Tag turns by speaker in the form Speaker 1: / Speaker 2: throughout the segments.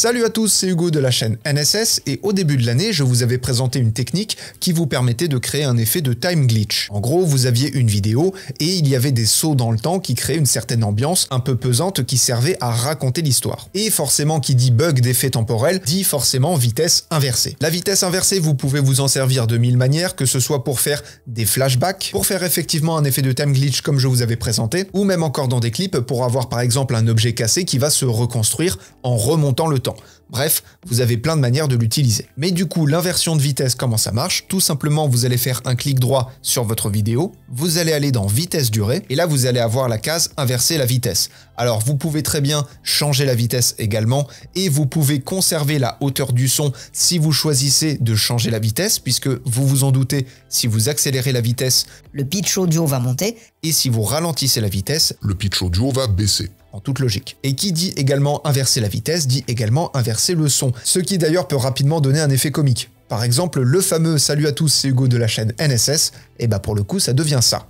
Speaker 1: Salut à tous, c'est Hugo de la chaîne NSS et au début de l'année, je vous avais présenté une technique qui vous permettait de créer un effet de time glitch. En gros, vous aviez une vidéo et il y avait des sauts dans le temps qui créaient une certaine ambiance un peu pesante qui servait à raconter l'histoire. Et forcément, qui dit bug d'effet temporel dit forcément vitesse inversée. La vitesse inversée, vous pouvez vous en servir de mille manières, que ce soit pour faire des flashbacks, pour faire effectivement un effet de time glitch comme je vous avais présenté, ou même encore dans des clips pour avoir par exemple un objet cassé qui va se reconstruire en remontant le temps Bref, vous avez plein de manières de l'utiliser. Mais du coup, l'inversion de vitesse, comment ça marche Tout simplement, vous allez faire un clic droit sur votre vidéo, vous allez aller dans vitesse durée, et là vous allez avoir la case inverser la vitesse. Alors vous pouvez très bien changer la vitesse également, et vous pouvez conserver la hauteur du son si vous choisissez de changer la vitesse, puisque vous vous en doutez, si vous accélérez la vitesse, le pitch audio va monter, et si vous ralentissez la vitesse, le pitch audio va baisser en toute logique. Et qui dit également inverser la vitesse dit également inverser le son, ce qui d'ailleurs peut rapidement donner un effet comique. Par exemple, le fameux salut à tous, c'est Hugo de la chaîne NSS, et bah pour le coup, ça devient ça.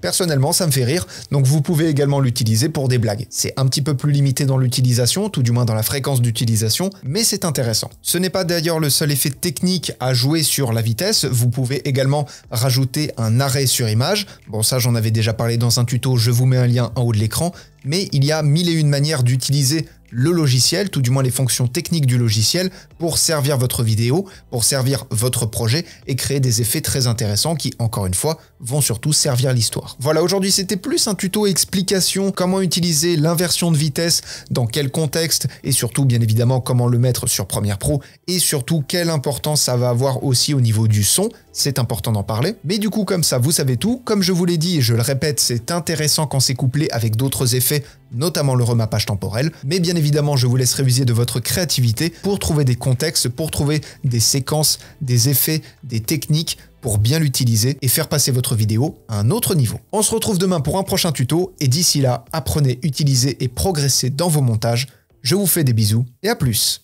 Speaker 1: Personnellement, ça me fait rire, donc vous pouvez également l'utiliser pour des blagues. C'est un petit peu plus limité dans l'utilisation, tout du moins dans la fréquence d'utilisation, mais c'est intéressant. Ce n'est pas d'ailleurs le seul effet technique à jouer sur la vitesse, vous pouvez également rajouter un arrêt sur image. Bon, ça, j'en avais déjà parlé dans un tuto, je vous mets un lien en haut de l'écran, mais il y a mille et une manières d'utiliser le logiciel, tout du moins les fonctions techniques du logiciel, pour servir votre vidéo, pour servir votre projet et créer des effets très intéressants qui, encore une fois, vont surtout servir l'histoire. Voilà, aujourd'hui c'était plus un tuto explication comment utiliser l'inversion de vitesse, dans quel contexte et surtout bien évidemment comment le mettre sur Premiere Pro et surtout quelle importance ça va avoir aussi au niveau du son c'est important d'en parler. Mais du coup, comme ça, vous savez tout. Comme je vous l'ai dit, et je le répète, c'est intéressant quand c'est couplé avec d'autres effets, notamment le remappage temporel. Mais bien évidemment, je vous laisse réviser de votre créativité pour trouver des contextes, pour trouver des séquences, des effets, des techniques pour bien l'utiliser et faire passer votre vidéo à un autre niveau. On se retrouve demain pour un prochain tuto et d'ici là, apprenez, utilisez et progressez dans vos montages. Je vous fais des bisous et à plus